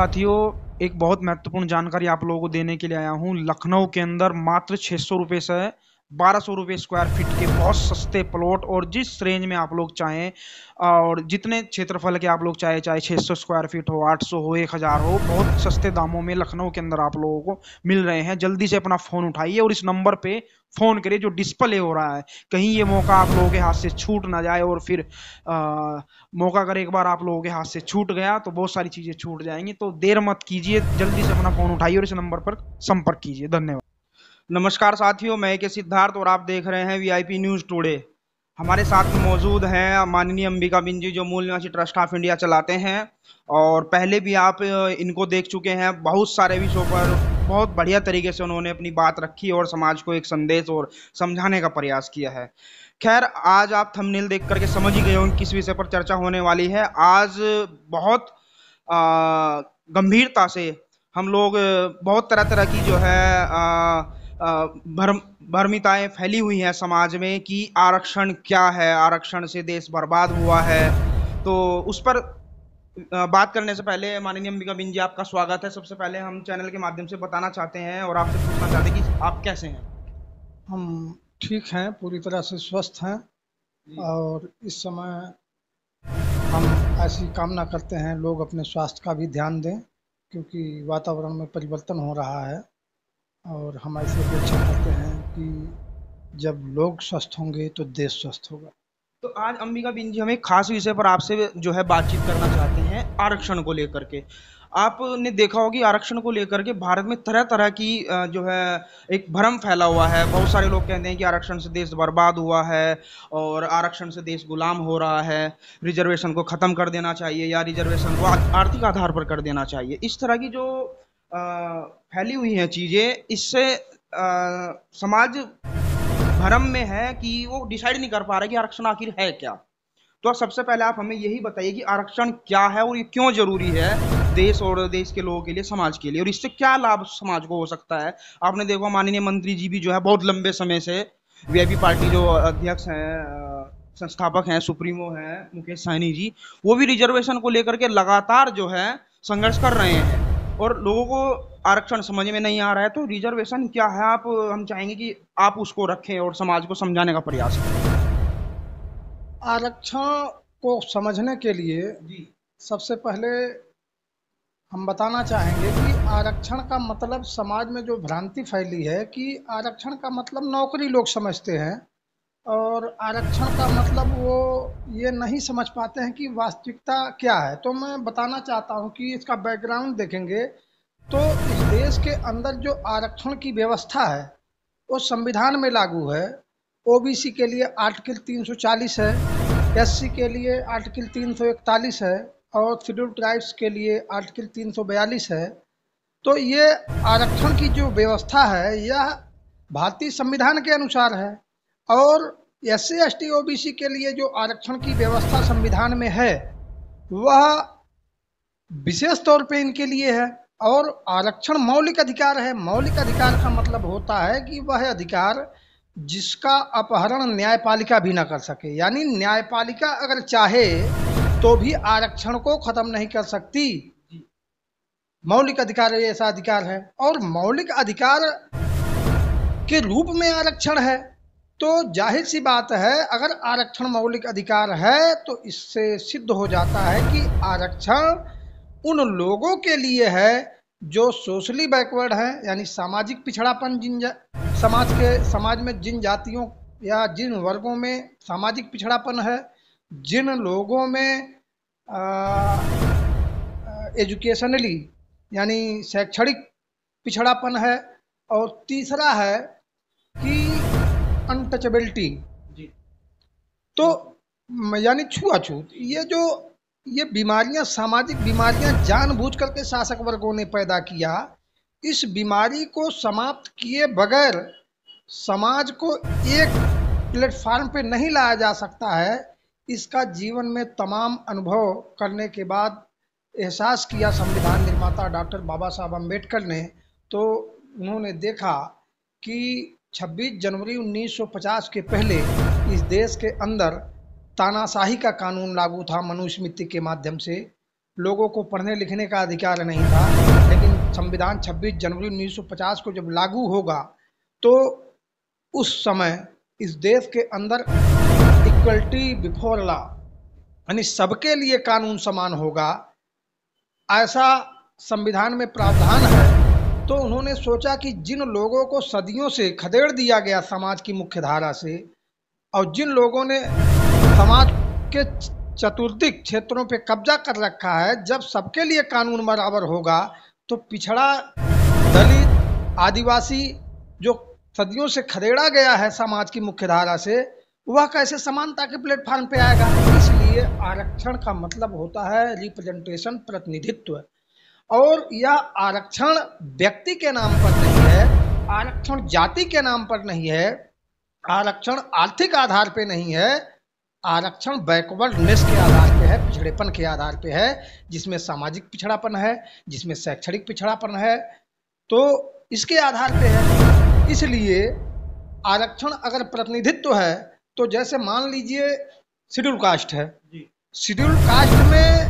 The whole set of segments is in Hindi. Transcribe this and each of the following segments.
साथियों एक बहुत महत्वपूर्ण जानकारी आप लोगों को देने के लिए आया हूँ लखनऊ के अंदर मात्र छः सौ रुपये से बारह सौ रुपये स्क्वायर फीट के बहुत सस्ते प्लॉट और जिस रेंज में आप लोग चाहें और जितने क्षेत्रफल के आप लोग चाहे चाहे 600 स्क्वायर फीट हो 800 हो 1000 हो बहुत सस्ते दामों में लखनऊ के अंदर आप लोगों को मिल रहे हैं जल्दी से अपना फ़ोन उठाइए और इस नंबर पे फ़ोन करे जो डिस्प्ले हो रहा है कहीं ये मौका आप लोगों के हाथ से छूट ना जाए और फिर आ, मौका अगर एक बार आप लोगों के हाथ से छूट गया तो बहुत सारी चीज़ें छूट जाएंगी तो देर मत कीजिए जल्दी से अपना फ़ोन उठाइए और इस नंबर पर संपर्क कीजिए धन्यवाद नमस्कार साथियों मैं के सिद्धार्थ और आप देख रहे हैं वीआईपी न्यूज़ टुडे हमारे साथ मौजूद हैं माननीय अंबिका बिन जी जो मूल निवासी ट्रस्ट ऑफ इंडिया चलाते हैं और पहले भी आप इनको देख चुके हैं बहुत सारे विषयों पर बहुत बढ़िया तरीके से उन्होंने अपनी बात रखी और समाज को एक संदेश और समझाने का प्रयास किया है खैर आज आप थंबनेल देख करके समझ ही गए होंगे किस विषय पर चर्चा होने वाली है आज बहुत गंभीरता से हम लोग बहुत तरह तरह की जो है आ, भ्रम भर्मिताएँ फैली हुई हैं समाज में कि आरक्षण क्या है आरक्षण से देश बर्बाद हुआ है तो उस पर बात करने से पहले माननीय अंबिका बिंद जी आपका स्वागत है सबसे पहले हम चैनल के माध्यम से बताना चाहते हैं और आपसे पूछना चाहते हैं कि आप कैसे हैं हम ठीक हैं पूरी तरह से स्वस्थ हैं और इस समय हम ऐसी कामना करते हैं लोग अपने स्वास्थ्य का भी ध्यान दें क्योंकि वातावरण में परिवर्तन हो रहा है और हम ऐसे अपेक्षा करते हैं कि जब लोग स्वस्थ होंगे तो देश स्वस्थ होगा तो आज अंबिका बिंद जी हम एक खास विषय पर आपसे जो है बातचीत करना चाहते हैं आरक्षण को लेकर के आपने देखा होगा कि आरक्षण को लेकर के भारत में तरह तरह की जो है एक भ्रम फैला हुआ है बहुत सारे लोग कहते हैं कि आरक्षण से देश बर्बाद हुआ है और आरक्षण से देश गुलाम हो रहा है रिजर्वेशन को ख़त्म कर देना चाहिए या रिजर्वेशन को आर्थिक आधार पर कर देना चाहिए इस तरह की जो फैली हुई हैं चीज़ें इससे समाज भरम में है कि वो डिसाइड नहीं कर पा रहा कि आरक्षण आखिर है क्या तो सबसे पहले आप हमें यही बताइए कि आरक्षण क्या है और ये क्यों जरूरी है देश और देश के लोगों के लिए समाज के लिए और इससे क्या लाभ समाज को हो सकता है आपने देखो माननीय मंत्री जी भी जो है बहुत लंबे समय से वी पार्टी जो अध्यक्ष हैं संस्थापक हैं सुप्रीमो हैं मुकेश सहनी जी वो भी रिजर्वेशन को लेकर के लगातार जो है संघर्ष कर रहे हैं और लोगों को आरक्षण समझ में नहीं आ रहा है तो रिजर्वेशन क्या है आप हम चाहेंगे कि आप उसको रखें और समाज को समझाने का प्रयास करें आरक्षण को समझने के लिए जी सबसे पहले हम बताना चाहेंगे कि आरक्षण का मतलब समाज में जो भ्रांति फैली है कि आरक्षण का मतलब नौकरी लोग समझते हैं और आरक्षण का मतलब वो ये नहीं समझ पाते हैं कि वास्तविकता क्या है तो मैं बताना चाहता हूँ कि इसका बैकग्राउंड देखेंगे तो इस देश के अंदर जो आरक्षण की व्यवस्था है वो संविधान में लागू है ओबीसी के लिए आर्टिकल 340 है एससी के लिए आर्टिकल 341 है और शेड्यूल ट्राइब्स के लिए आर्टिकल 342 है तो ये आरक्षण की जो व्यवस्था है यह भारतीय संविधान के अनुसार है और एस सी एस टी के लिए जो आरक्षण की व्यवस्था संविधान में है वह विशेष तौर पे इनके लिए है और आरक्षण मौलिक अधिकार है मौलिक अधिकार का मतलब होता है कि वह अधिकार जिसका अपहरण न्यायपालिका भी ना कर सके यानी न्यायपालिका अगर चाहे तो भी आरक्षण को खत्म नहीं कर सकती मौलिक अधिकार ऐसा अधिकार है और मौलिक अधिकार के रूप में आरक्षण है तो जाहिर सी बात है अगर आरक्षण मौलिक अधिकार है तो इससे सिद्ध हो जाता है कि आरक्षण उन लोगों के लिए है जो सोशली बैकवर्ड है यानी सामाजिक पिछड़ापन जिन समाज के समाज में जिन जातियों या जिन वर्गों में सामाजिक पिछड़ापन है जिन लोगों में एजुकेशनली यानी शैक्षणिक पिछड़ापन है और तीसरा है कि अनटचेबिलिटी तो यानी छुआछूत ये जो ये बीमारियां सामाजिक बीमारियां जानबूझ करके शासक वर्गों ने पैदा किया इस बीमारी को समाप्त किए बगैर समाज को एक प्लेटफार्म पे नहीं लाया जा सकता है इसका जीवन में तमाम अनुभव करने के बाद एहसास किया संविधान निर्माता डॉक्टर बाबा साहब अम्बेडकर ने तो उन्होंने देखा कि 26 जनवरी 1950 के पहले इस देश के अंदर तानाशाही का कानून लागू था मनुस्मृति के माध्यम से लोगों को पढ़ने लिखने का अधिकार नहीं था लेकिन संविधान 26 जनवरी 1950 को जब लागू होगा तो उस समय इस देश के अंदर इक्वलिटी बिफोर लॉ यानी सबके लिए कानून समान होगा ऐसा संविधान में प्रावधान है तो उन्होंने सोचा कि जिन लोगों को सदियों से खदेड़ दिया गया समाज की मुख्यधारा से और जिन लोगों ने समाज के चतुर्दिक क्षेत्रों पे कब्जा कर रखा है जब सबके लिए कानून बराबर होगा तो पिछड़ा दलित आदिवासी जो सदियों से खदेड़ा गया है समाज की मुख्यधारा से वह कैसे समानता के प्लेटफॉर्म पे आएगा इसलिए आरक्षण का मतलब होता है रिप्रेजेंटेशन प्रतिनिधित्व और यह आरक्षण व्यक्ति के नाम पर नहीं है आरक्षण जाति के नाम पर नहीं है आरक्षण आर्थिक आधार पर नहीं है आरक्षण बैकवर्डनेस के आधार पे है पिछड़ेपन के आधार पे है जिसमें सामाजिक पिछड़ापन है जिसमें शैक्षणिक पिछड़ापन है तो इसके आधार पे है इसलिए आरक्षण अगर प्रतिनिधित्व तो है तो जैसे मान लीजिए शेड्यूल कास्ट है शेड्यूल कास्ट में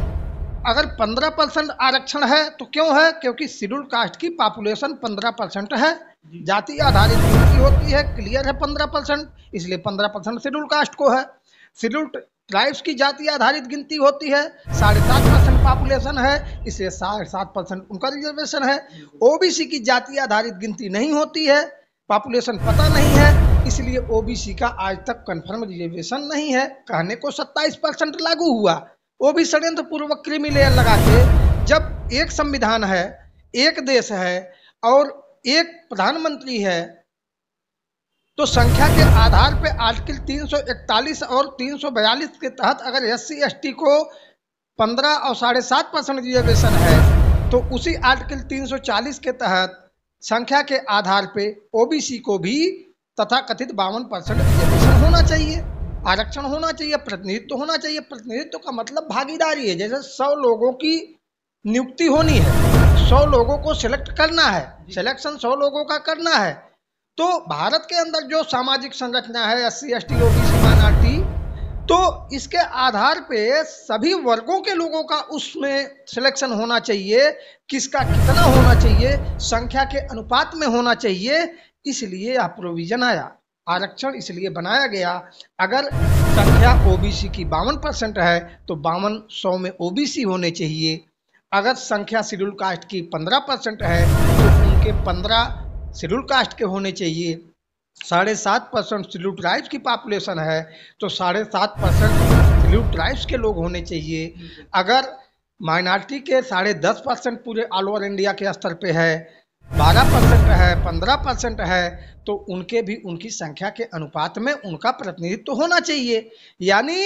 अगर 15 परसेंट आरक्षण है तो क्यों है क्योंकि शेड्यूल कास्ट की पॉपुलेशन 15 परसेंट है जाति आधारित ड्यूटी होती है क्लियर है 15 परसेंट इसलिए 15 परसेंट शेड्यूल कास्ट को है शेड्यूल ट्राइब्स की जाति आधारित गिनती होती है साढ़े सात परसेंट पॉपुलेशन है इसलिए साढ़े सात परसेंट उनका रिजर्वेशन है ओबीसी की जाति आधारित गिनती नहीं होती है पॉपुलेशन पता नहीं है इसलिए ओबीसी का आज तक कन्फर्म रिजर्वेशन नहीं है कहने को सत्ताईस परसेंट लागू हुआ वो भी षड्यंत्र पूर्वक क्रिमी लेयर लगा के जब एक संविधान है एक देश है और एक प्रधानमंत्री है तो संख्या के आधार पर आर्टिकल 341 और 342 के तहत अगर एस सी को 15 और साढ़े सात परसेंट रिजर्वेशन है तो उसी आर्टिकल 340 के तहत संख्या के आधार पे ओबीसी को भी तथा कथित बावन परसेंट रिजर्वेशन होना चाहिए आरक्षण होना चाहिए प्रतिनिधित्व होना चाहिए प्रतिनिधित्व का मतलब भागीदारी है जैसे सौ लोगों की नियुक्ति होनी है सौ लोगों को सिलेक्ट करना है सिलेक्शन सौ लोगों का करना है तो भारत के अंदर जो सामाजिक संरचना है S C S T O B C तो इसके आधार पे सभी वर्गों के लोगों का उसमें सिलेक्शन होना चाहिए किसका कितना होना चाहिए संख्या के अनुपात में होना चाहिए इसलिए यह प्रोविजन आया आरक्षण इसलिए बनाया गया अगर संख्या ओबीसी की बावन परसेंट है तो बावन सौ में ओबीसी होने चाहिए अगर संख्या शेड्यूल कास्ट की पंद्रह परसेंट है तो उनके पंद्रह शेड्यूल कास्ट के होने चाहिए साढ़े सात परसेंट शेड्यूल ट्राइब्स की पॉपुलेशन है तो साढ़े सात परसेंट शेड्यूल ट्राइब्स के लोग होने चाहिए अगर माइनॉरिटी के साढ़े दस परसेंट पूरे ऑल ओवर इंडिया के स्तर पे है बारह परसेंट है पंद्रह परसेंट है तो उनके भी उनकी संख्या के अनुपात में उनका प्रतिनिधित्व होना चाहिए यानी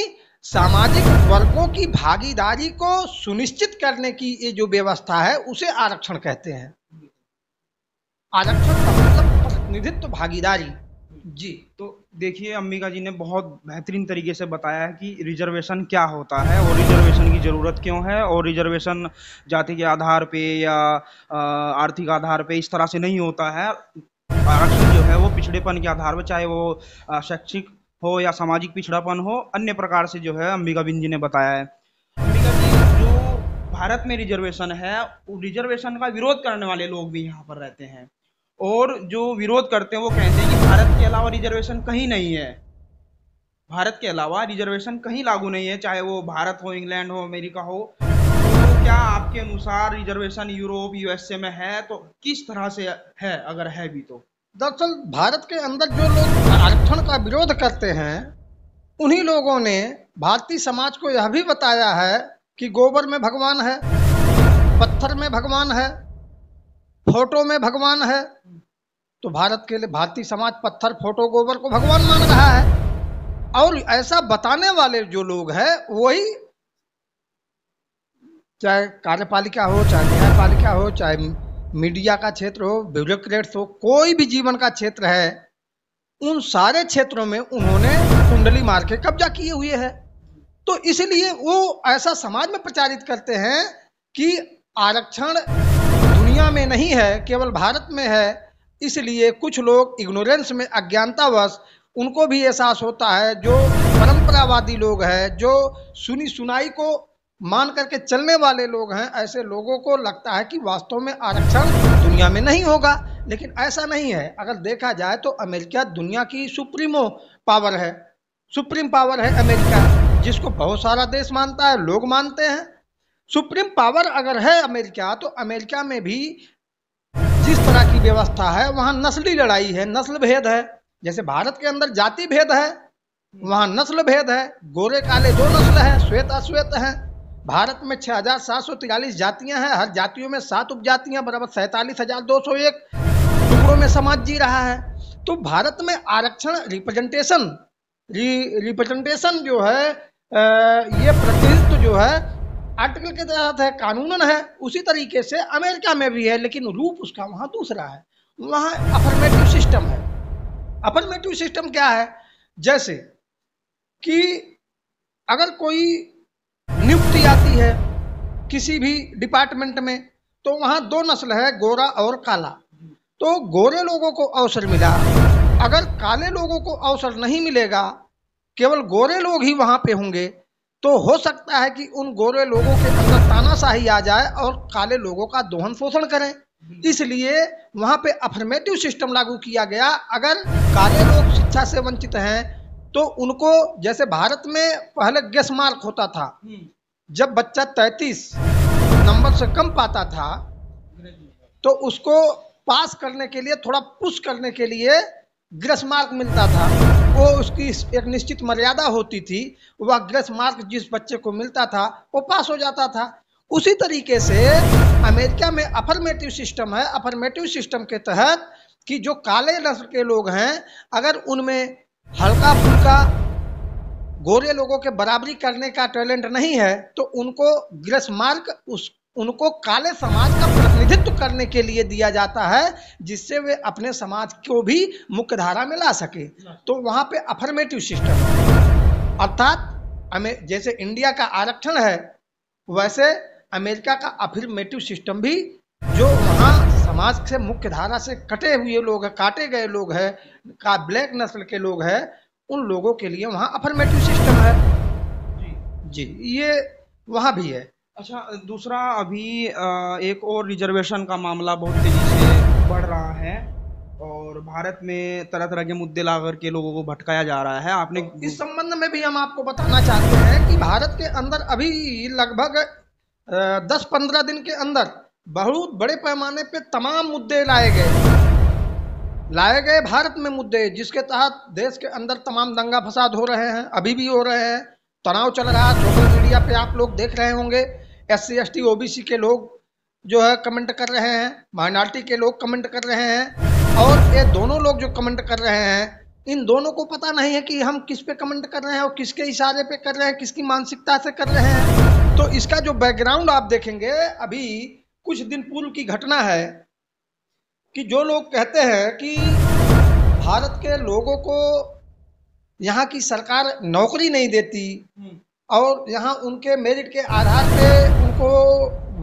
सामाजिक वर्गों की भागीदारी को सुनिश्चित करने की ये जो व्यवस्था है उसे आरक्षण कहते हैं आरक्षण का मतलब प्रतिनिधित्व तो भागीदारी जी तो देखिए अंबिका जी ने बहुत बेहतरीन तरीके से बताया है कि रिजर्वेशन क्या होता है और रिजर्वेशन की ज़रूरत क्यों है और रिजर्वेशन जाति के आधार पे या आर्थिक आधार पे इस तरह से नहीं होता है आरक्षण जो है वो पिछड़ेपन के आधार पर चाहे वो शैक्षिक हो या सामाजिक पिछड़ापन हो अन्य प्रकार से जो है अंबिका बिंद जी ने बताया है अंबिका बिंद जो भारत में रिजर्वेशन है रिजर्वेशन का विरोध करने वाले लोग भी यहाँ पर रहते हैं और जो विरोध करते हैं वो कहते हैं कि भारत के अलावा रिजर्वेशन कहीं नहीं है भारत के अलावा रिजर्वेशन कहीं लागू नहीं है चाहे वो भारत हो इंग्लैंड हो अमेरिका हो क्या आपके अनुसार रिजर्वेशन यूरोप यूएसए में है तो किस तरह से है अगर है भी तो दरअसल भारत के अंदर जो लोग आरक्षण का विरोध करते हैं उन्हीं लोगों ने भारतीय समाज को यह भी बताया है कि गोबर में भगवान है पत्थर में भगवान है फोटो में भगवान है तो भारत के लिए भारतीय समाज पत्थर फोटो गोबर को भगवान मान रहा है और ऐसा बताने वाले जो लोग हैं वही चाहे कार्यपालिका हो चाहे न्यायपालिका हो चाहे मीडिया का क्षेत्र हो ब्यूरोक्रेट्स हो कोई भी जीवन का क्षेत्र है उन सारे क्षेत्रों में उन्होंने कुंडली मार के कब्जा किए हुए है तो इसलिए वो ऐसा समाज में प्रचारित करते हैं कि आरक्षण दुनिया में नहीं है केवल भारत में है इसलिए कुछ लोग इग्नोरेंस में अज्ञानतावश उनको भी एहसास होता है जो परंपरावादी लोग हैं जो सुनी सुनाई को मान करके चलने वाले लोग हैं ऐसे लोगों को लगता है कि वास्तव में आरक्षण दुनिया में नहीं होगा लेकिन ऐसा नहीं है अगर देखा जाए तो अमेरिका दुनिया की सुप्रीमो पावर है सुप्रीम पावर है अमेरिका जिसको बहुत सारा देश मानता है लोग मानते हैं सुप्रीम पावर अगर है अमेरिका तो अमेरिका में भी जिस तरह की व्यवस्था है वहाँ नस्ली लड़ाई है नस्ल भेद है जैसे भारत के अंदर जाति भेद है वहाँ नस्ल भेद है गोरे काले दो नस्ल है श्वेत अश्वेत हैं भारत में छह हजार सात सौ तिरालीस जातियां हैं हर जातियों में सात उपजातियां बराबर सैतालीस हजार दो सौ एक टुकड़ों में समाज जी रहा है तो भारत में आरक्षण रिप्रेजेंटेशन रिप्रेजेंटेशन जो है ये प्रतिनिधित्व जो है आर्टिकल के तहत है कानूनन है उसी तरीके से अमेरिका में भी है लेकिन रूप उसका वहां दूसरा है वहां अफर्मेटिव सिस्टम है अफर्मेटिव सिस्टम क्या है जैसे कि अगर कोई आती है किसी भी डिपार्टमेंट में तो वहाँ दो नस्ल है गोरा और काला तो गोरे लोगों को अवसर मिला अगर काले लोगों को अवसर नहीं मिलेगा केवल गोरे लोग ही वहाँ पे होंगे तो हो सकता है कि उन गोरे लोगों के अंदर तानाशाही आ जाए और काले लोगों का दोहन शोषण करें इसलिए वहाँ पे अफर्मेटिव सिस्टम लागू किया गया अगर काले लोग शिक्षा से वंचित हैं तो उनको जैसे भारत में पहले गैस मार्क होता था जब बच्चा तैतीस नंबर से कम पाता था तो उसको पास करने के लिए थोड़ा पुश करने के लिए ग्रस मार्क मिलता था वो उसकी एक निश्चित मर्यादा होती थी वह ग्रस मार्क जिस बच्चे को मिलता था वो पास हो जाता था उसी तरीके से अमेरिका में अफर्मेटिव सिस्टम है अफर्मेटिव सिस्टम के तहत कि जो काले नस्ल के लोग हैं अगर उनमें हल्का फुल्का गोरे लोगों के बराबरी करने का टैलेंट नहीं है तो उनको ग्रस मार्क उस उनको काले समाज का प्रतिनिधित्व करने के लिए दिया जाता है जिससे वे अपने समाज को भी मुख्यधारा में ला सके तो वहाँ पे अफर्मेटिव सिस्टम अर्थात हमें जैसे इंडिया का आरक्षण है वैसे अमेरिका का अफर्मेटिव सिस्टम भी जो वहाँ समाज से मुख्य धारा से कटे हुए लोग हैं काटे गए लोग हैं का ब्लैक नस्ल के लोग हैं उन लोगों के लिए वहाँ अफर्मेटिव सिस्टम है जी जी ये वहाँ भी है अच्छा दूसरा अभी एक और रिजर्वेशन का मामला बहुत तेज़ी से बढ़ रहा है और भारत में तरह तरह के मुद्दे ला करके लोगों को भटकाया जा रहा है आपने तो इस संबंध में भी हम आपको बताना चाहते हैं कि भारत के अंदर अभी लगभग दस पंद्रह दिन के अंदर बहुत बड़े पैमाने पे तमाम मुद्दे लाए गए लाए गए भारत में मुद्दे जिसके तहत देश के अंदर तमाम दंगा फसाद हो रहे हैं अभी भी हो रहे हैं तनाव चल रहा है सोशल मीडिया पे आप लोग देख रहे होंगे S C S T O B C के लोग जो है कमेंट कर रहे हैं माइनॉरिटी के लोग कमेंट कर रहे हैं और ये दोनों लोग जो कमेंट कर रहे हैं इन दोनों को पता नहीं है कि हम किस पे कमेंट कर रहे हैं और किसके इशारे पे कर रहे हैं किसकी मानसिकता से कर रहे हैं तो इसका जो बैकग्राउंड आप देखेंगे अभी कुछ दिन पूर्व की घटना है कि जो लोग कहते हैं कि भारत के लोगों को यहाँ की सरकार नौकरी नहीं देती हम्म। और यहाँ उनके मेरिट के आधार पे उनको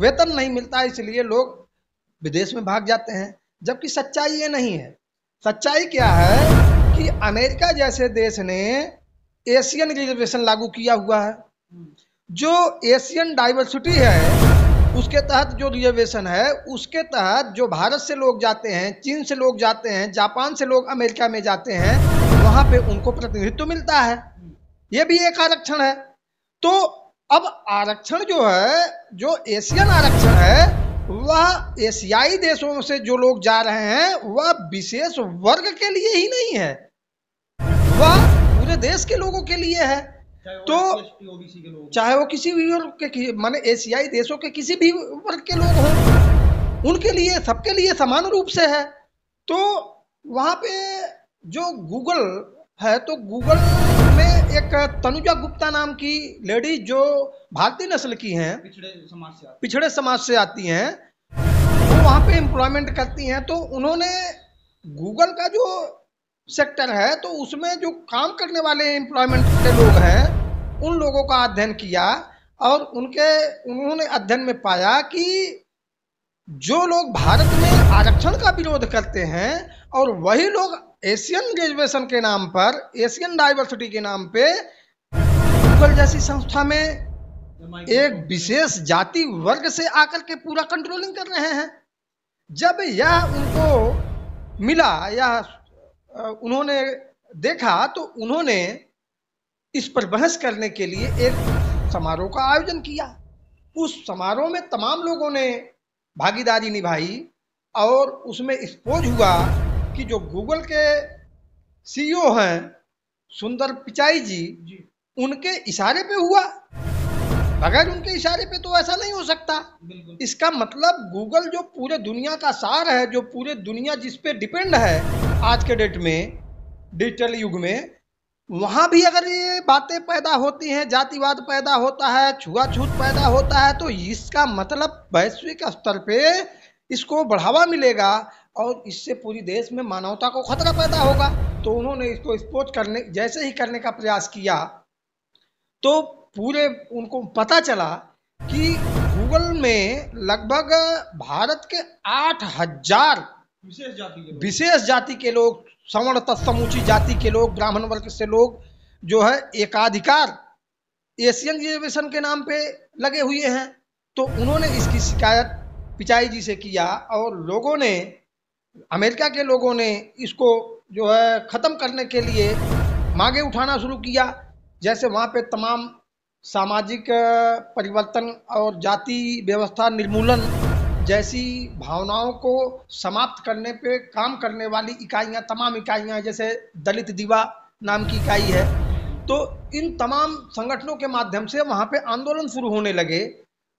वेतन नहीं मिलता इसलिए लोग विदेश में भाग जाते हैं जबकि सच्चाई ये नहीं है सच्चाई क्या है कि अमेरिका जैसे देश ने एशियन रिजर्वेशन लागू किया हुआ है हम्म। जो एशियन डाइवर्सिटी है उसके तहत जो रिजर्वेशन है उसके तहत जो भारत से लोग जाते हैं चीन से लोग जाते हैं जापान से लोग अमेरिका में जाते हैं वहां पे उनको प्रतिनिधित्व मिलता है ये भी एक आरक्षण है तो अब आरक्षण जो है जो एशियन आरक्षण है वह एशियाई देशों से जो लोग जा रहे हैं वह विशेष वर्ग के लिए ही नहीं है वह पूरे देश के लोगों के लिए है तो चाहे वो किसी भी वर्ग के माने एशियाई देशों के किसी भी वर्ग के लोग हों उनके लिए सबके लिए समान रूप से है तो वहाँ पे जो गूगल है तो गूगल में एक तनुजा गुप्ता नाम की लेडी जो भारतीय नस्ल की हैं पिछड़े समाज से आती हैं वो तो वहाँ पे एम्प्लॉयमेंट करती हैं तो उन्होंने गूगल का जो सेक्टर है तो उसमें जो काम करने वाले एम्प्लॉयमेंट के लोग हैं उन लोगों का अध्ययन किया और उनके उन्होंने अध्ययन में पाया कि जो लोग भारत में आरक्षण का विरोध करते हैं और वही लोग एशियन ग्रेजुएशन के नाम पर एशियन डाइवर्सिटी के नाम पे गूगल जैसी संस्था में एक विशेष जाति वर्ग से आकर के पूरा कंट्रोलिंग कर रहे हैं जब यह उनको मिला यह उन्होंने देखा तो उन्होंने इस पर बहस करने के लिए एक समारोह का आयोजन किया उस समारोह में तमाम लोगों ने भागीदारी निभाई और उसमें एक्सपोज हुआ कि जो गूगल के सीईओ हैं सुंदर पिचाई जी, जी उनके इशारे पे हुआ अगर उनके इशारे पे तो ऐसा नहीं हो सकता इसका मतलब गूगल जो पूरे दुनिया का सार है जो पूरे दुनिया जिस पे डिपेंड है आज के डेट में डिजिटल युग में वहाँ भी अगर ये बातें पैदा होती हैं जातिवाद पैदा होता है छुआछूत पैदा होता है तो इसका मतलब वैश्विक स्तर पे इसको बढ़ावा मिलेगा और इससे पूरी देश में मानवता को खतरा पैदा होगा तो उन्होंने इसको एक्सपोज करने जैसे ही करने का प्रयास किया तो पूरे उनको पता चला कि गूगल में लगभग भारत के आठ हजार विशेष जाति के विशेष जाति के लोग सवर्ण तत्समुची जाति के लोग ब्राह्मण वर्ग से लोग जो है एकाधिकार एशियन रिजर्वेशन के नाम पे लगे हुए हैं तो उन्होंने इसकी शिकायत पिचाई जी से किया और लोगों ने अमेरिका के लोगों ने इसको जो है ख़त्म करने के लिए मांगे उठाना शुरू किया जैसे वहाँ पे तमाम सामाजिक परिवर्तन और जाति व्यवस्था निर्मूलन जैसी भावनाओं को समाप्त करने पे काम करने वाली इकाइयाँ तमाम इकाइयाँ जैसे दलित दीवा नाम की इकाई है तो इन तमाम संगठनों के माध्यम से वहाँ पे आंदोलन शुरू होने लगे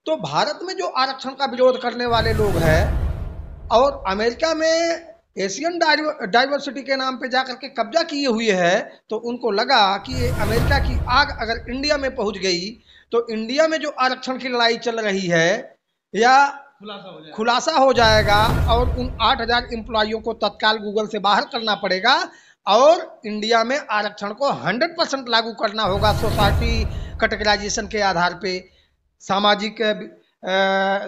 तो भारत में जो आरक्षण का विरोध करने वाले लोग हैं और अमेरिका में एशियन डाइवर्सिटी के नाम पे जाकर के कब्जा किए हुए है तो उनको लगा कि अमेरिका की आग अगर इंडिया में पहुंच गई तो इंडिया में जो आरक्षण की लड़ाई चल रही है या खुलासा, हो जाएगा और उन 8000 एम्प्लॉयों को तत्काल गूगल से बाहर करना पड़ेगा और इंडिया में आरक्षण को 100 परसेंट लागू करना होगा सोसाइटी कैटेगराइजेशन के आधार पे सामाजिक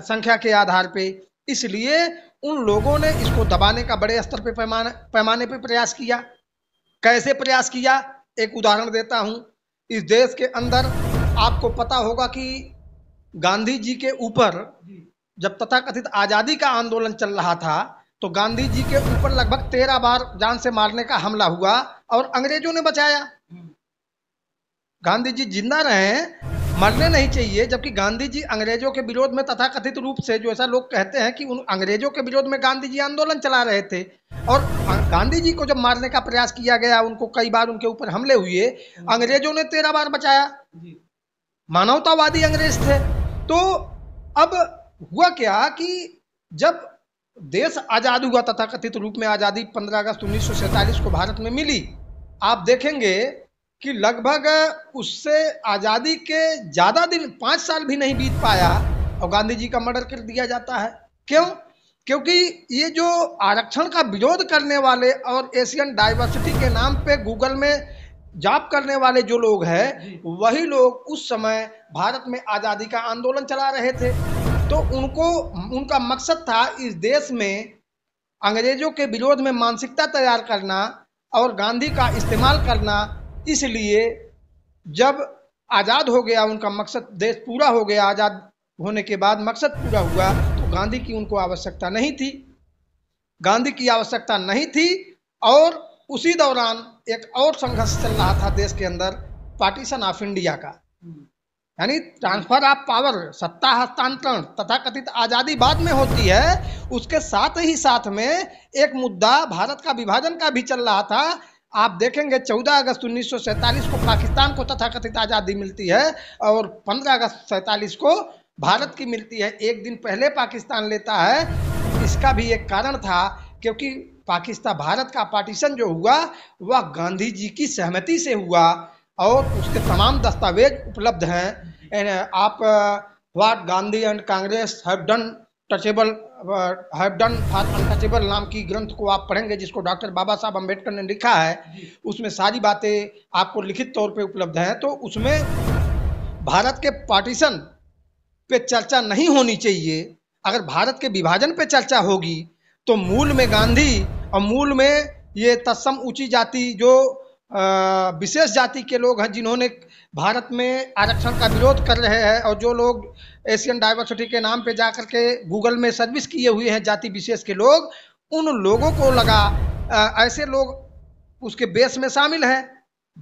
संख्या के आधार पे इसलिए उन लोगों ने इसको दबाने का बड़े स्तर पे पैमाने पैमाने पे प्रयास किया कैसे प्रयास किया एक उदाहरण देता हूँ इस देश के अंदर आपको पता होगा कि गांधी जी के ऊपर जब तथाकथित आज़ादी का आंदोलन चल रहा था तो गांधी जी के ऊपर लगभग तेरह बार जान से मारने का हमला हुआ और अंग्रेजों ने बचाया गांधी जी जिंदा रहे मरने नहीं चाहिए जबकि गांधी जी अंग्रेजों के विरोध में तथा कथित रूप से जो ऐसा लोग कहते हैं कि उन अंग्रेजों के विरोध में गांधी जी आंदोलन चला रहे थे और गांधी जी को जब मारने का प्रयास किया गया उनको कई बार उनके ऊपर हमले हुए अंग्रेजों ने तेरह बार बचाया मानवतावादी अंग्रेज थे तो अब हुआ क्या कि जब देश आज़ाद हुआ तथा कथित रूप में आज़ादी 15 अगस्त उन्नीस को भारत में मिली आप देखेंगे कि लगभग उससे आज़ादी के ज़्यादा दिन पांच साल भी नहीं बीत पाया और गांधी जी का मर्डर कर दिया जाता है क्यों क्योंकि ये जो आरक्षण का विरोध करने वाले और एशियन डाइवर्सिटी के नाम पे गूगल में जाप करने वाले जो लोग हैं वही लोग उस समय भारत में आज़ादी का आंदोलन चला रहे थे तो उनको उनका मकसद था इस देश में अंग्रेजों के विरोध में मानसिकता तैयार करना और गांधी का इस्तेमाल करना इसलिए जब आज़ाद हो गया उनका मकसद देश पूरा हो गया आज़ाद होने के बाद मकसद पूरा हुआ तो गांधी की उनको आवश्यकता नहीं थी गांधी की आवश्यकता नहीं थी और उसी दौरान एक और संघर्ष चल रहा था देश के अंदर पार्टीशन ऑफ इंडिया का यानी ट्रांसफर ऑफ पावर सत्ता हस्तांतरण तथा कथित आज़ादी बाद में होती है उसके साथ ही साथ में एक मुद्दा भारत का विभाजन का भी चल रहा था आप देखेंगे 14 अगस्त उन्नीस को पाकिस्तान को तथा कथित आज़ादी मिलती है और 15 अगस्त सैंतालीस को भारत की मिलती है एक दिन पहले पाकिस्तान लेता है इसका भी एक कारण था क्योंकि पाकिस्तान भारत का पार्टीशन जो हुआ वह गांधी जी की सहमति से हुआ और उसके तमाम दस्तावेज उपलब्ध हैं आप what Gandhi and Congress have done touchable have done for untouchable नाम की ग्रंथ को आप पढ़ेंगे जिसको डॉक्टर बाबा साहब अम्बेडकर ने लिखा है उसमें सारी बातें आपको लिखित तौर पे उपलब्ध हैं तो उसमें भारत के पार्टीशन पे चर्चा नहीं होनी चाहिए अगर भारत के विभाजन पे चर्चा होगी तो मूल में गांधी और मूल में ये तत्सम ऊंची जाति जो विशेष जाति के लोग हैं जिन्होंने भारत में आरक्षण का विरोध कर रहे हैं और जो लोग एशियन डाइवर्सिटी के नाम पे जा कर के गूगल में सर्विस किए हुए हैं जाति विशेष के लोग उन लोगों को लगा ऐसे लोग उसके बेस में शामिल हैं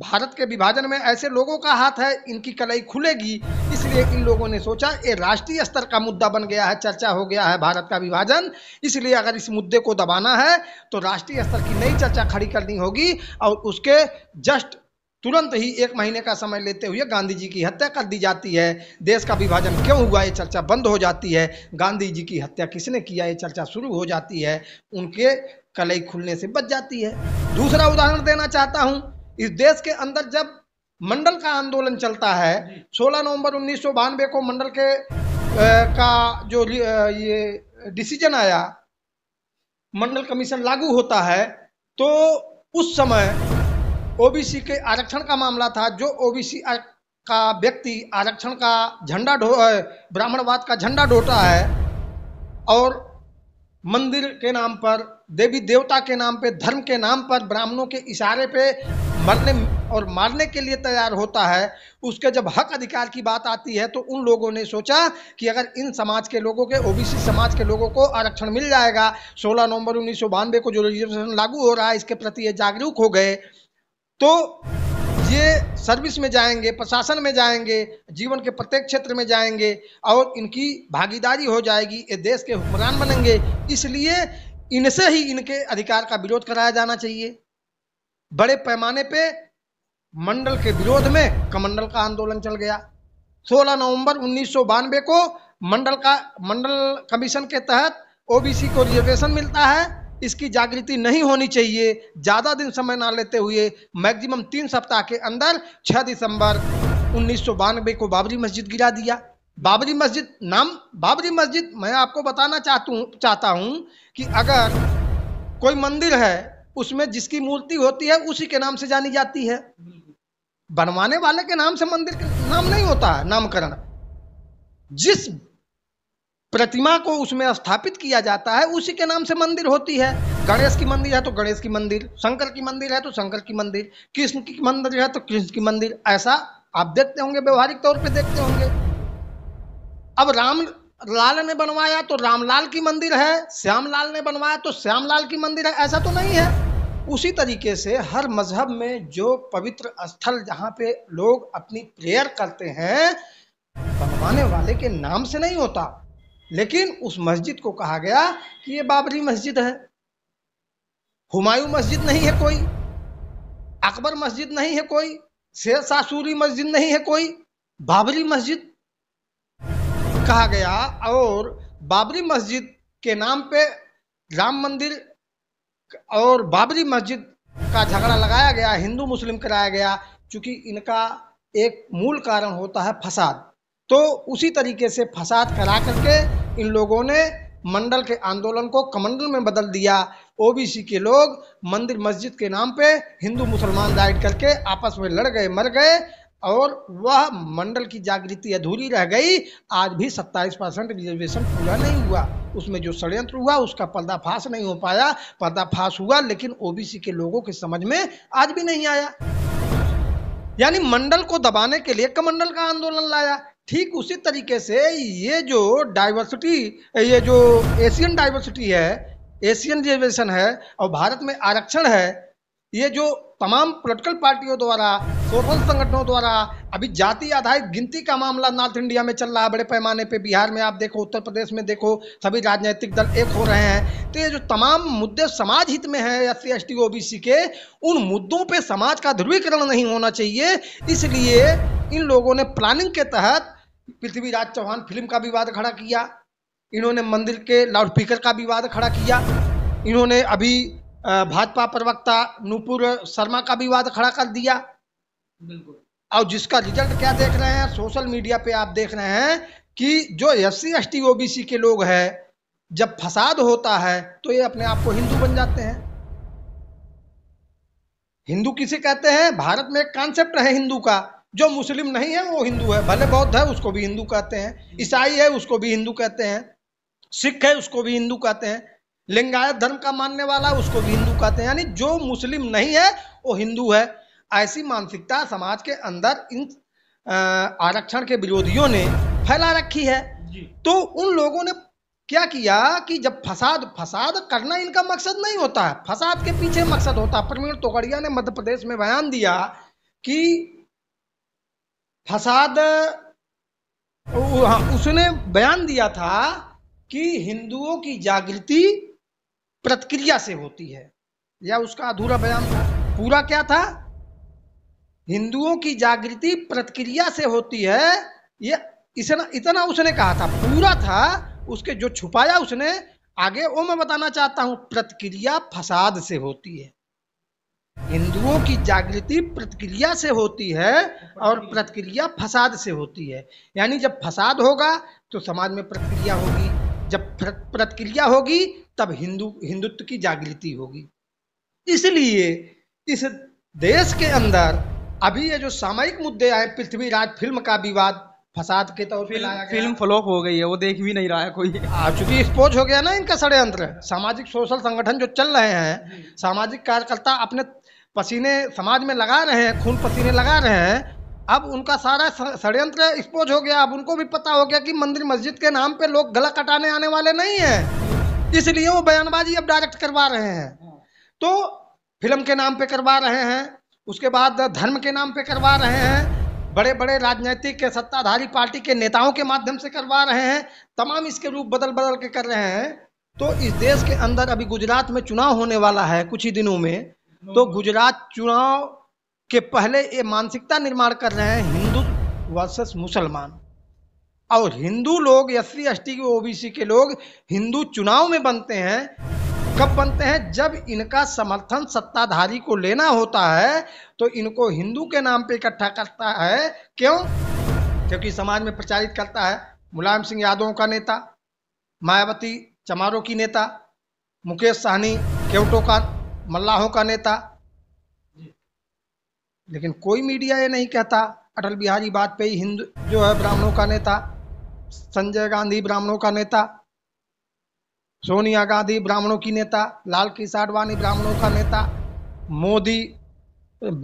भारत के विभाजन में ऐसे लोगों का हाथ है इनकी कलाई खुलेगी इसलिए इन लोगों ने सोचा ये राष्ट्रीय स्तर का मुद्दा बन गया है चर्चा हो गया है भारत का विभाजन इसलिए अगर इस मुद्दे को दबाना है तो राष्ट्रीय स्तर की नई चर्चा खड़ी करनी होगी और उसके जस्ट तुरंत ही एक महीने का समय लेते हुए गांधी जी की हत्या कर दी जाती है देश का विभाजन क्यों हुआ ये चर्चा बंद हो जाती है गांधी जी की हत्या किसने किया ये चर्चा शुरू हो जाती है उनके कलई खुलने से बच जाती है दूसरा उदाहरण देना चाहता हूँ इस देश के अंदर जब मंडल का आंदोलन चलता है 16 नवंबर उन्नीस को मंडल के आ, का जो ये डिसीजन आया मंडल कमीशन लागू होता है तो उस समय ओबीसी के आरक्षण का मामला था जो ओबीसी का व्यक्ति आरक्षण का झंडा ढो ब्राह्मणवाद का झंडा ढोता है और मंदिर के नाम पर देवी देवता के नाम पे धर्म के नाम पर ब्राह्मणों के इशारे पे मरने और मारने के लिए तैयार होता है उसके जब हक अधिकार की बात आती है तो उन लोगों ने सोचा कि अगर इन समाज के लोगों के ओबीसी समाज के लोगों को आरक्षण मिल जाएगा 16 नवंबर उन्नीस को जो रिजर्वेशन लागू हो रहा है इसके प्रति ये जागरूक हो गए तो ये सर्विस में जाएंगे प्रशासन में जाएंगे जीवन के प्रत्येक क्षेत्र में जाएंगे और इनकी भागीदारी हो जाएगी ये देश के हुक्मरान बनेंगे इसलिए इनसे ही इनके अधिकार का विरोध कराया जाना चाहिए बड़े पैमाने पे मंडल के विरोध में कमंडल का आंदोलन चल गया 16 नवंबर उन्नीस को मंडल का मंडल कमीशन के तहत ओबीसी को रिजर्वेशन मिलता है इसकी जागृति नहीं होनी चाहिए ज़्यादा दिन समय ना लेते हुए मैक्सिमम तीन सप्ताह के अंदर 6 दिसंबर उन्नीस को बाबरी मस्जिद गिरा दिया बाबरी मस्जिद नाम बाबरी मस्जिद मैं आपको बताना चाहता हूँ चाहता कि अगर कोई मंदिर है उसमें जिसकी मूर्ति होती है उसी के नाम से जानी जाती है बनवाने वाले के नाम से मंदिर के नाम नहीं होता है नामकरण जिस प्रतिमा को उसमें स्थापित किया जाता है उसी के नाम से मंदिर होती है गणेश की मंदिर है तो गणेश की मंदिर शंकर की मंदिर है तो शंकर की मंदिर कृष्ण की मंदिर है तो कृष्ण की मंदिर ऐसा आप देखते होंगे व्यवहारिक तौर पे देखते होंगे अब राम लाल ने बनवाया तो रामलाल की मंदिर है श्यामलाल ने बनवाया तो श्यामलाल की मंदिर है ऐसा तो नहीं है उसी तरीके से हर मजहब में जो पवित्र स्थल जहाँ पे लोग अपनी प्रेयर करते हैं बनवाने वाले के नाम से नहीं होता लेकिन उस मस्जिद को कहा गया कि ये बाबरी मस्जिद है हुमायूं मस्जिद नहीं है कोई अकबर मस्जिद नहीं है कोई शेर सासूरी सूरी मस्जिद नहीं है कोई बाबरी मस्जिद कहा गया और बाबरी मस्जिद के नाम पे राम मंदिर और बाबरी मस्जिद का झगड़ा लगाया गया हिंदू मुस्लिम कराया गया क्योंकि इनका एक मूल कारण होता है फसाद तो उसी तरीके से फसाद करा करके इन लोगों ने मंडल के आंदोलन को कमंडल में बदल दिया ओबीसी के लोग मंदिर मस्जिद के नाम पे हिंदू मुसलमान राइड करके आपस में लड़ गए मर गए और वह मंडल की जागृति अधूरी रह गई आज भी 27 परसेंट रिजर्वेशन पूरा नहीं हुआ उसमें जो षड्यंत्र हुआ उसका पर्दाफाश नहीं हो पाया पर्दाफाश हुआ लेकिन ओबीसी के लोगों के समझ में आज भी नहीं आया यानी मंडल को दबाने के लिए कमंडल का आंदोलन लाया ठीक उसी तरीके से ये जो डाइवर्सिटी ये जो एशियन डाइवर्सिटी है एशियन रिजर्वेशन है और भारत में आरक्षण है ये जो तमाम पोलिटिकल पार्टियों द्वारा सोशल संगठनों द्वारा अभी जाति आधारित गिनती का मामला नॉर्थ इंडिया में चल रहा है बड़े पैमाने पे बिहार में आप देखो उत्तर प्रदेश में देखो सभी राजनीतिक दल एक हो रहे हैं तो ये जो तमाम मुद्दे समाज हित में हैं S C S T O B C के उन मुद्दों पे समाज का ध्रुवीकरण नहीं होना चाहिए इसलिए इन लोगों ने प्लानिंग के तहत पृथ्वीराज चौहान फिल्म का विवाद खड़ा किया इन्होंने मंदिर के लाउडस्पीकर का विवाद खड़ा किया इन्होंने अभी भाजपा प्रवक्ता नूपुर शर्मा का विवाद खड़ा कर दिया बिल्कुल और जिसका रिजल्ट क्या देख रहे हैं सोशल मीडिया पे आप देख रहे हैं कि जो S C S T OBC के लोग हैं जब फसाद होता है तो ये अपने आप को हिंदू बन जाते हैं हिंदू किसे कहते हैं भारत में एक कॉन्सेप्ट है हिंदू का जो मुस्लिम नहीं है वो हिंदू है भले बौद्ध है उसको भी हिंदू कहते हैं ईसाई है उसको भी हिंदू कहते हैं सिख है उसको भी हिंदू कहते हैं लिंगायत धर्म का मानने वाला उसको भी हिंदू कहते हैं यानी जो मुस्लिम नहीं है वो हिंदू है ऐसी मानसिकता समाज के अंदर इन आरक्षण के विरोधियों ने फैला रखी है तो उन लोगों ने क्या किया कि जब फसाद फसाद करना इनका मकसद नहीं होता है फसाद के पीछे मकसद होता है प्रवीण तोगड़िया ने मध्य प्रदेश में बयान दिया कि फसाद हाँ, उसने बयान दिया था कि हिंदुओं की जागृति प्रतिक्रिया से होती है या उसका अधूरा बयान था पूरा क्या था हिंदुओं की जागृति प्रतिक्रिया से होती है ये इतना इतना उसने कहा था पूरा था उसके जो छुपाया उसने आगे वो मैं बताना चाहता हूं प्रतिक्रिया फसाद से होती है हिंदुओं की जागृति प्रतिक्रिया से होती है और प्रतिक्रिया फसाद से होती है यानी जब फसाद होगा तो समाज में प्रतिक्रिया होगी जब प्रतिक्रिया होगी तब हिंदू हिंदुत्व की जागृति होगी इसलिए इस देश के अंदर अभी ये जो सामयिक मुद्दे आए पृथ्वीराज फिल्म का विवाद फसाद के तौर फिल्म, फिल्म फ्लॉप हो गई है वो देख भी नहीं रहा है कोई हाँ, चूंकि एक्सपोज हो गया ना इनका षड्यंत्र सामाजिक सोशल संगठन जो चल रहे हैं सामाजिक कार्यकर्ता अपने पसीने समाज में लगा रहे हैं खून पसीने लगा रहे हैं अब उनका सारा षडयंत्र एक्सपोज हो गया अब उनको भी पता हो गया कि मंदिर मस्जिद के नाम पे लोग गला कटाने आने वाले नहीं हैं इसलिए वो बयानबाजी अब डायरेक्ट करवा रहे हैं तो फिल्म के नाम पे करवा रहे हैं उसके बाद धर्म के नाम पे करवा रहे हैं बड़े बड़े राजनीतिक के सत्ताधारी पार्टी के नेताओं के माध्यम से करवा रहे हैं तमाम इसके रूप बदल बदल के कर रहे हैं तो इस देश के अंदर अभी गुजरात में चुनाव होने वाला है कुछ ही दिनों में तो गुजरात चुनाव कि पहले ये मानसिकता निर्माण कर रहे हैं हिंदू वर्सेस मुसलमान और हिंदू लोग S C S T OBC के लोग हिंदू चुनाव में बनते हैं कब बनते हैं जब इनका समर्थन सत्ताधारी को लेना होता है तो इनको हिंदू के नाम पे इकट्ठा करता है क्यों क्योंकि समाज में प्रचारित करता है मुलायम सिंह यादव का नेता मायावती चमारों की नेता मुकेश सहनी केवटों का मल्लाहों का नेता लेकिन कोई मीडिया ये नहीं कहता अटल बिहारी वाजपेयी हिंदू जो है ब्राह्मणों का नेता संजय गांधी ब्राह्मणों का नेता सोनिया गांधी ब्राह्मणों की नेता लाल कृष्ण आडवाणी ब्राह्मणों का नेता मोदी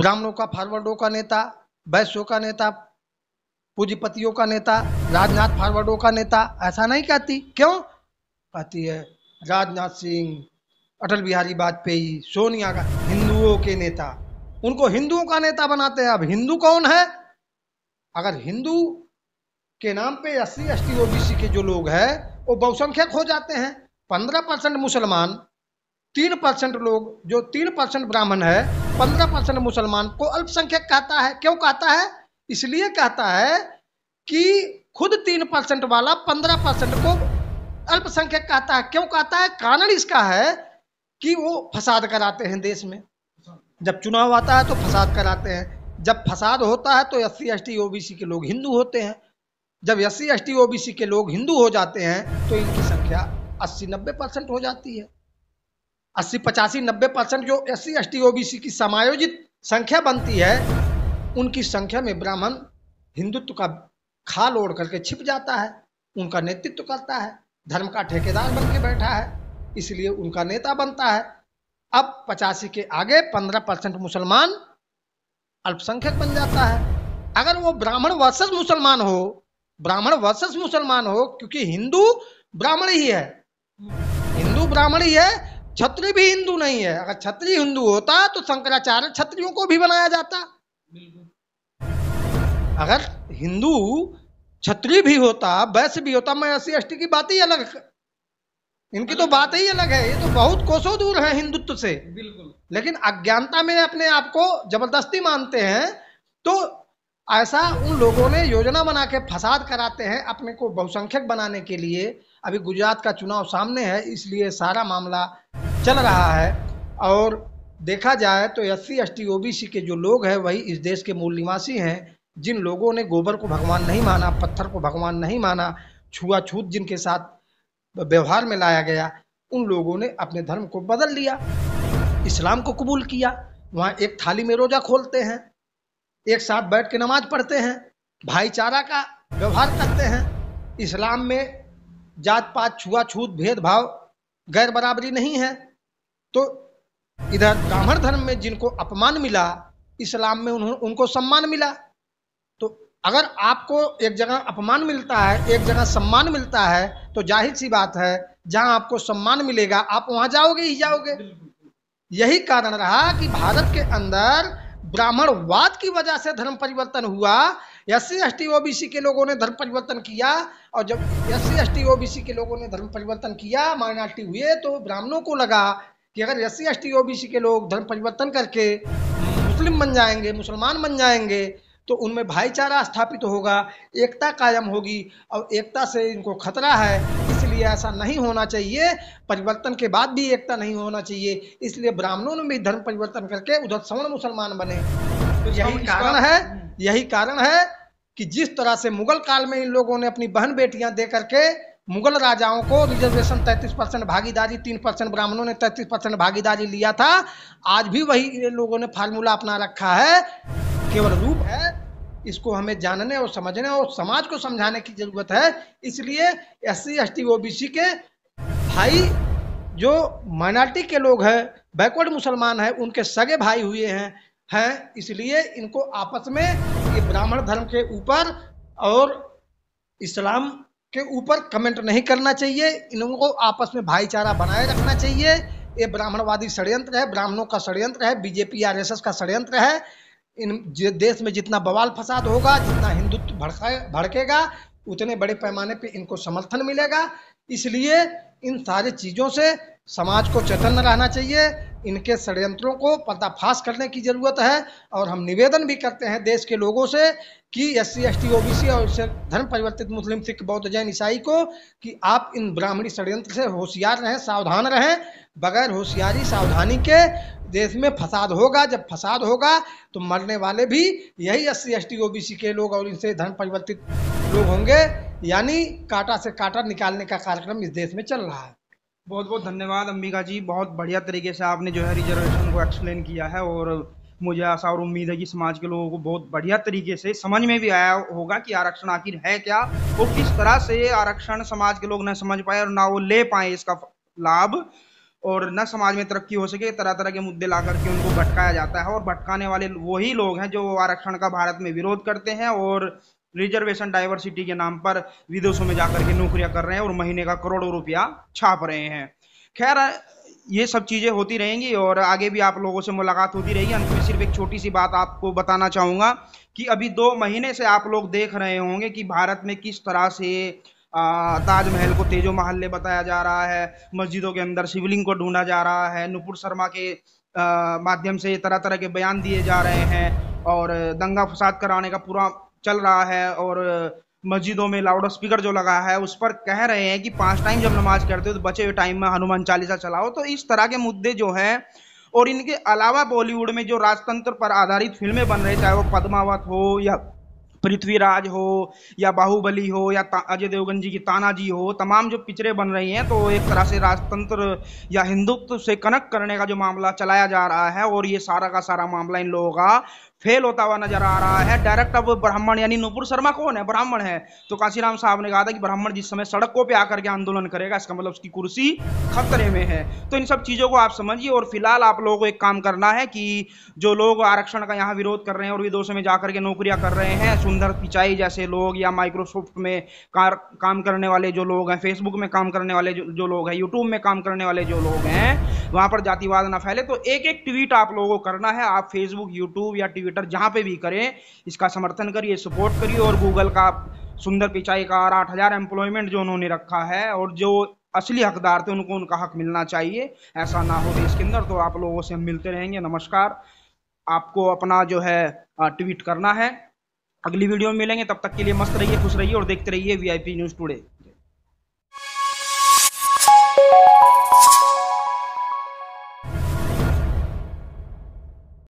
ब्राह्मणों का फॉरवर्डों का नेता वैश्यों का नेता पूंजीपतियों का नेता राजनाथ फॉरवर्डों का नेता ऐसा नहीं कहती क्यों कहती है राजनाथ सिंह अटल बिहारी वाजपेयी सोनिया गांधी हिंदुओं के नेता उनको हिंदुओं का नेता बनाते हैं अब हिंदू कौन है अगर हिंदू के नाम पे S C S T OBC के जो लोग हैं वो बहुसंख्यक हो जाते हैं पंद्रह परसेंट मुसलमान तीन परसेंट लोग जो तीन परसेंट ब्राह्मण है पंद्रह परसेंट मुसलमान को अल्पसंख्यक कहता है क्यों कहता है इसलिए कहता है कि खुद तीन परसेंट वाला पंद्रह परसेंट को अल्पसंख्यक कहता है क्यों कहता है कारण इसका है कि वो फसाद कराते हैं देश में जब चुनाव आता है तो फसाद कराते हैं जब फसाद होता है तो S C S T O B C के लोग हिंदू होते हैं जब S C S T O B C के लोग हिंदू हो जाते हैं तो इनकी संख्या अस्सी नब्बे परसेंट हो जाती है अस्सी पचासी नब्बे परसेंट जो S C S T O B C की समायोजित संख्या बनती है उनकी संख्या में ब्राह्मण हिंदुत्व का खाल ओढ़ करके छिप जाता है उनका नेतृत्व करता है धर्म का ठेकेदार बन के बैठा है इसलिए उनका नेता बनता है अब पचासी के आगे पंद्रह परसेंट मुसलमान अल्पसंख्यक बन जाता है अगर वो ब्राह्मण वर्सेस मुसलमान हो ब्राह्मण वर्सेस मुसलमान हो क्योंकि हिंदू ब्राह्मण ही है हिंदू ब्राह्मण ही है छत्री भी हिंदू नहीं है अगर छत्री हिंदू होता तो शंकराचार्य छत्रियों को भी बनाया जाता अगर हिंदू छत्री भी होता वैश्य भी होता मैं एस सी की बात ही अलग इनकी तो बात ही अलग है ये तो बहुत कोसों दूर है हिंदुत्व से बिल्कुल लेकिन अज्ञानता में अपने आप को जबरदस्ती मानते हैं तो ऐसा उन लोगों ने योजना बना के फसाद कराते हैं अपने को बहुसंख्यक बनाने के लिए अभी गुजरात का चुनाव सामने है इसलिए सारा मामला चल रहा है और देखा जाए तो S C S T O B C के जो लोग हैं वही इस देश के मूल निवासी हैं जिन लोगों ने गोबर को भगवान नहीं माना पत्थर को भगवान नहीं माना छुआछूत जिनके साथ व्यवहार में लाया गया उन लोगों ने अपने धर्म को बदल लिया इस्लाम को कबूल किया वहाँ एक थाली में रोजा खोलते हैं एक साथ बैठ के नमाज पढ़ते हैं भाईचारा का व्यवहार करते हैं इस्लाम में जात पात छुआछूत भेदभाव गैर बराबरी नहीं है तो इधर ब्राह्मण धर्म में जिनको अपमान मिला इस्लाम में उन्होंने उनको सम्मान मिला अगर आपको एक जगह अपमान मिलता है एक जगह सम्मान मिलता है तो जाहिर सी बात है जहां आपको सम्मान मिलेगा आप वहां जाओगे ही जाओगे यही कारण रहा कि भारत के अंदर ब्राह्मणवाद की वजह से धर्म परिवर्तन हुआ S C S T OBC के लोगों ने धर्म परिवर्तन किया और जब S C S T OBC के लोगों ने धर्म परिवर्तन किया माइनॉरिटी हुए तो ब्राह्मणों को लगा कि अगर S C S T OBC के लोग धर्म परिवर्तन करके मुस्लिम बन जाएंगे मुसलमान बन जाएंगे तो उनमें भाईचारा स्थापित होगा एकता कायम होगी और एकता से इनको खतरा है इसलिए ऐसा नहीं होना चाहिए परिवर्तन के बाद भी एकता नहीं होना चाहिए इसलिए ब्राह्मणों ने भी धर्म परिवर्तन करके उधर सवर्ण मुसलमान बने तो यही कारण है यही कारण है कि जिस तरह से मुगल काल में इन लोगों ने अपनी बहन बेटियां दे करके मुगल राजाओं को रिजर्वेशन 33 परसेंट भागीदारी 3 परसेंट ब्राह्मणों ने 33 परसेंट भागीदारी लिया था आज भी वही लोगों ने फार्मूला अपना रखा है केवल रूप है इसको हमें जानने और समझने और समाज को समझाने की जरूरत है इसलिए S C S T O B C के भाई जो माइनॉरिटी के लोग हैं बैकवर्ड मुसलमान हैं उनके सगे भाई हुए हैं हैं इसलिए इनको आपस में ये ब्राह्मण धर्म के ऊपर और इस्लाम के ऊपर कमेंट नहीं करना चाहिए इनको आपस में भाईचारा बनाए रखना चाहिए ये ब्राह्मणवादी षड्यंत्र है ब्राह्मणों का षड्यंत्र है बीजेपी आरएसएस का षड्यंत्र है इन देश में जितना बवाल फसाद होगा जितना हिंदुत्व भड़का भड़केगा उतने बड़े पैमाने पे इनको समर्थन मिलेगा इसलिए इन सारे चीज़ों से समाज को चैतन्य रहना चाहिए इनके षडयंत्रों को पर्दाफाश करने की ज़रूरत है और हम निवेदन भी करते हैं देश के लोगों से कि S C S T O B C और धर्म परिवर्तित मुस्लिम सिख बौद्ध जैन ईसाई को कि आप इन ब्राह्मणी षड्यंत्र से होशियार रहें सावधान रहें बगैर होशियारी सावधानी के देश में फसाद होगा जब फसाद होगा तो मरने वाले भी यही S C S T O B C के लोग और इनसे धर्म परिवर्तित लोग होंगे यानी काटा से काटा निकालने का कार्यक्रम इस देश में चल रहा है बहुत बहुत धन्यवाद अंबिका जी बहुत बढ़िया तरीके से आपने जो है रिजर्वेशन को एक्सप्लेन किया है और मुझे आशा और उम्मीद है कि समाज के लोगों को बहुत बढ़िया तरीके से समझ में भी आया होगा कि आरक्षण आखिर है क्या वो किस तरह से आरक्षण समाज के लोग न समझ पाए और ना वो ले पाए इसका लाभ और न समाज में तरक्की हो सके तरह तरह के मुद्दे ला करके उनको भटकाया जाता है और भटकाने वाले वही लोग हैं जो आरक्षण का भारत में विरोध करते हैं और रिजर्वेशन डाइवर्सिटी के नाम पर विदेशों में जाकर के नौकरियां कर रहे हैं और महीने का करोड़ों रुपया छाप रहे हैं खैर ये सब चीज़ें होती रहेंगी और आगे भी आप लोगों से मुलाकात होती रहेगी अंत में सिर्फ एक छोटी सी बात आपको बताना चाहूंगा कि अभी दो महीने से आप लोग देख रहे होंगे कि भारत में किस तरह से ताजमहल को तेजो महल्ले बताया जा रहा है मस्जिदों के अंदर शिवलिंग को ढूंढा जा रहा है नुपुर शर्मा के माध्यम से तरह तरह के बयान दिए जा रहे हैं और दंगा फसाद कराने का पूरा चल रहा है और मस्जिदों में लाउड स्पीकर जो लगा है उस पर कह रहे हैं कि पांच टाइम जब नमाज करते हो तो बचे हुए टाइम में हनुमान चालीसा चलाओ तो इस तरह के मुद्दे जो हैं और इनके अलावा बॉलीवुड में जो राजतंत्र पर आधारित फिल्में बन रही चाहे वो पद्मावत हो या पृथ्वीराज हो या बाहुबली हो या अजय देवगन जी की तानाजी हो तमाम जो पिक्चरें बन रही हैं तो एक तरह से राजतंत्र या हिंदुत्व से कनेक्ट करने का जो मामला चलाया जा रहा है और ये सारा का सारा मामला इन लोगों का फेल होता हुआ नजर आ रहा है डायरेक्ट अब ब्राह्मण यानी नूपुर शर्मा कौन है ब्राह्मण है तो काशीराम साहब ने कहा था कि ब्राह्मण जिस समय सड़कों पे आकर के आंदोलन करेगा इसका मतलब उसकी कुर्सी खतरे में है तो इन सब चीज़ों को आप समझिए और फिलहाल आप लोगों को एक काम करना है कि जो लोग आरक्षण का यहाँ विरोध कर रहे हैं और विदेशों में जाकर के नौकरियाँ कर रहे हैं सुंदर पिचाई जैसे लोग या माइक्रोसॉफ्ट में काम करने वाले जो लोग हैं फेसबुक में काम करने वाले जो लोग हैं यूट्यूब में काम करने वाले जो लोग हैं वहाँ पर जातिवाद ना फैले तो एक एक ट्वीट आप लोगों को करना है आप फेसबुक यूट्यूब या ट्वीट ट्विटर जहाँ पे भी करें इसका समर्थन करिए सपोर्ट करिए और गूगल का सुंदर पिचाई का और आठ हज़ार एम्प्लॉयमेंट जो उन्होंने रखा है और जो असली हकदार थे उनको उनका हक मिलना चाहिए ऐसा ना हो देश के अंदर तो आप लोगों से हम मिलते रहेंगे नमस्कार आपको अपना जो है ट्वीट करना है अगली वीडियो में मिलेंगे तब तक के लिए मस्त रहिए खुश रहिए और देखते रहिए वीआईपी न्यूज़ टुडे